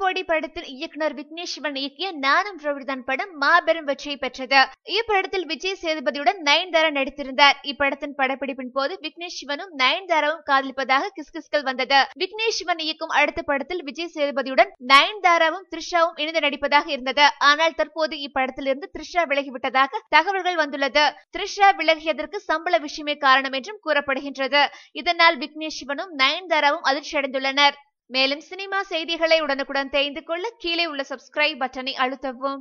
போடி படத்தில் இயக்குனர் விக்னேஷ் சிவன் இயக்கிய நானும் ரவுடிதான் படம் மாபெரும் வெற்றியை பெற்றது இப்படத்தில் விஜய் சேதுபதியுடன் நயன்தாரா நடித்திருந்தார் இப்படத்தின் படப்பிடிப்பின் போது விக்னேஷ் சிவனும் நயன்தாராவும் காதலிப்பதாக கிஸ்கிஸ்கள் வந்தது விக்னேஷ் சிவன் இயக்கும் அடுத்த படத்தில் விஜய் சேதுபதியுடன் நயன்தாராவும் த்ரிஷாவும் இணைந்து நடிப்பதாக இருந்தது ஆனால் தற்போது இப்படத்திலிருந்து த்ரிஷா விலகிவிட்டதாக தகவல்கள் வந்துள்ளது த்ரிஷா விலகியதற்கு சம்பள விஷயமே காரணம் என்றும் கூறப்படுகின்றது இதனால் விக்னேஷ் சிவனும் நயன்தாராவும் அதிர்ச்சி அடைந்துள்ளனர் மேலும் சினிமா செய்திகளை உடனுக்குடன் தெரிந்து கொள்ள கீழே உள்ள சப்ஸ்கிரைப் பட்டனை அழுத்தவும்